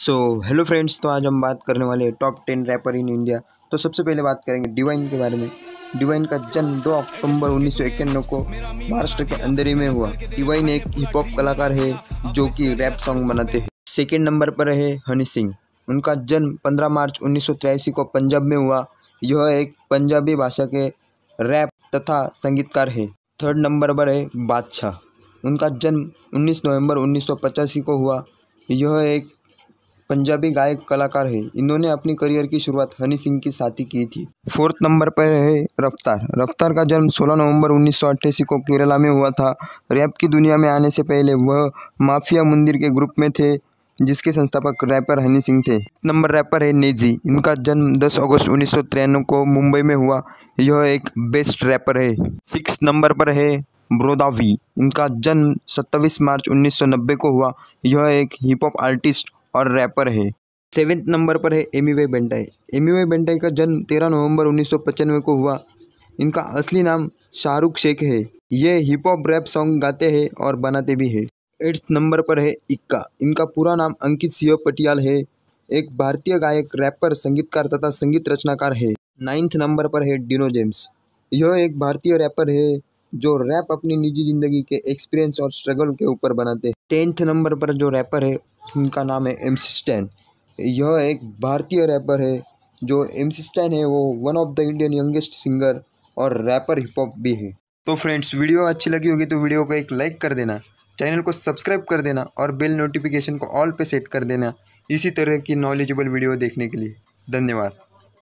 so hello friends तो आज हम बात करने वाले हैं top ten rapper in India तो सबसे पहले बात करेंगे डिवाइन के बारे में डिवाइन का जन्म 2 अक्टूबर उन्नीस को महाराष्ट्र के अंदर ही में हुआ डिवाइन एक हिप हॉप कलाकार है जो कि रैप सॉन्ग बनाते हैं सेकेंड नंबर पर है हनी सिंह उनका जन्म 15 मार्च उन्नीस को पंजाब में हुआ यह एक पंजाबी भाषा के रैप तथा संगीतकार है थर्ड नंबर पर है बादशाह उनका जन्म 19 नवंबर उन्नीस को हुआ यह एक पंजाबी गायक कलाकार है इन्होंने अपनी करियर की शुरुआत हनी सिंह के साथ ही की थी फोर्थ नंबर पर है रफ्तार रफ्तार का जन्म 16 नवंबर उन्नीस को केरला में हुआ था रैप की दुनिया में आने से पहले वह माफिया मंदिर के ग्रुप में थे जिसके संस्थापक रैपर हनी सिंह थे नंबर रैपर है नेजी इनका जन्म 10 अगस्त उन्नीस को मुंबई में हुआ यह एक बेस्ट रैपर है सिक्स नंबर पर है ब्रोदावी इनका जन्म 27 मार्च 1990 को हुआ यह एक हिप हॉप आर्टिस्ट और रैपर है सेवेंथ नंबर पर है एमी वाई बेंटाई एमी वाई बेंटाई का जन्म तेरह नवंबर उन्नीस को हुआ इनका असली नाम शाहरुख शेख है ये हिप हॉप रैप सॉन्ग गाते हैं और बनाते भी है एट्थ नंबर पर है इक्का इनका पूरा नाम अंकित सिंह पटियाल है एक भारतीय गायक रैपर संगीतकार तथा संगीत रचनाकार है नाइन्थ नंबर पर है डिनो जेम्स यह एक भारतीय रैपर है जो रैप अपनी निजी ज़िंदगी के एक्सपीरियंस और स्ट्रगल के ऊपर बनाते हैं टेंथ नंबर पर जो रैपर है उनका नाम है एम स्टैन यह एक भारतीय रैपर है जो एम स्टैन है वो one of the Indian youngest singer और रैपर हिप हॉप भी है तो फ्रेंड्स वीडियो अच्छी लगी होगी तो वीडियो को एक लाइक कर देना चैनल को सब्सक्राइब कर देना और बेल नोटिफिकेशन को ऑल पे सेट कर देना इसी तरह की नॉलेजेबल वीडियो देखने के लिए धन्यवाद